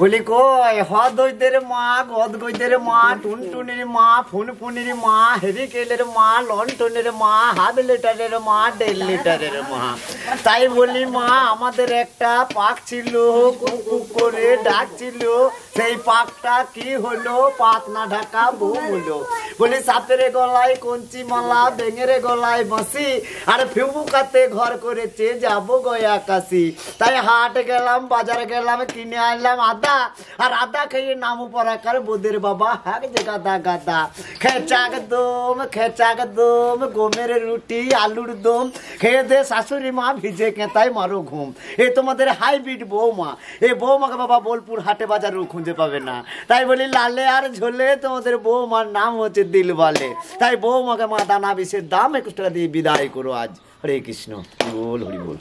বলি কই হদের মা গদ গদের মা মা টুনটুনির মা ফুনফুনির মা হেরিকেলের মা লন টনের মা হাফ লিটারের মা দেড় লিটারের মা তাই বলি মা আমাদের একটা পাক ছিল কুকুক করে ছিল সেই পাকটা কি হলো পাতনা ঢাকা বউ হলো বলি সাপের গলায় কঞ্চি মালা বেঙের গলায় বসি আর কাতে ঘর করেছে যাবো গয়া কাশি তাই হাট গেলাম বাজার গেলাম কিনে আনলাম আদা আর আদা খেয়ে নাম পরাকার বোদের বাবা হাক যে গাদা গাদা খেচাক দম খেচাক দম গোমের রুটি আলুর দম খেয়ে দে শাশুড়ি মা ভিজে কেঁতায় মারো ঘুম এ তোমাদের হাইব্রিড বৌমা এ বৌমাকে বাবা বোলপুর হাটে বাজারও খুঁজে পাবে না তাই বলি লালে আর ঝোলে তোমাদের বৌমার নাম হচ্ছে দিল বলে তাই বৌমাকে মা দানা বিষের দাম একুশ টাকা দিয়ে বিদায় করো আজ হরে কৃষ্ণ বল হরি বল